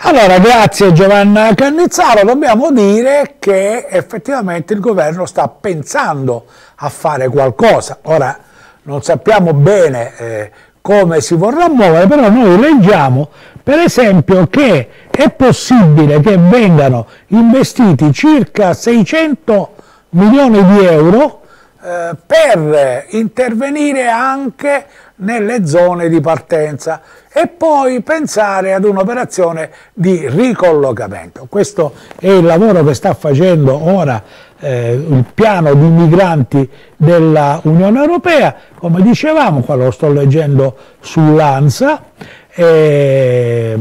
Allora, grazie Giovanna Cannizzaro. Dobbiamo dire che effettivamente il governo sta pensando a fare qualcosa. Ora, non sappiamo bene eh, come si vorrà muovere, però noi leggiamo per esempio che è possibile che vengano investiti circa 600 milioni di euro eh, per intervenire anche nelle zone di partenza e poi pensare ad un'operazione di ricollocamento. Questo è il lavoro che sta facendo ora eh, il piano di migranti della Unione Europea, come dicevamo, qua lo sto leggendo sull'ANSA, eh,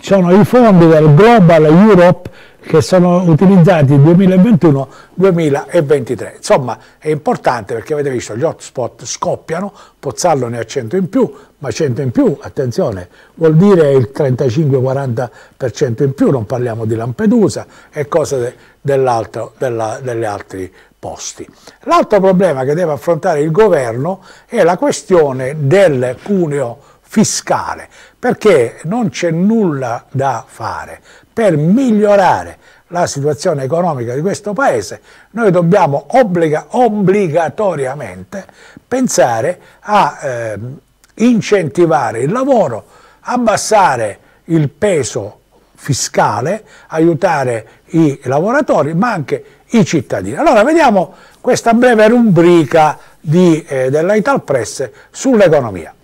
sono i fondi del Global Europe che sono utilizzati 2021-2023. Insomma è importante perché avete visto gli hotspot scoppiano, Pozzallo ne ha 100 in più, ma 100 in più, attenzione, vuol dire il 35-40% in più, non parliamo di Lampedusa e cose dell'altro, della, delle altre posti. L'altro problema che deve affrontare il governo è la questione del cuneo fiscale, perché non c'è nulla da fare per migliorare la situazione economica di questo Paese, noi dobbiamo obbliga, obbligatoriamente pensare a eh, incentivare il lavoro, abbassare il peso fiscale, aiutare i lavoratori ma anche i cittadini. Allora vediamo questa breve rubrica di, eh, della Italpress sull'economia.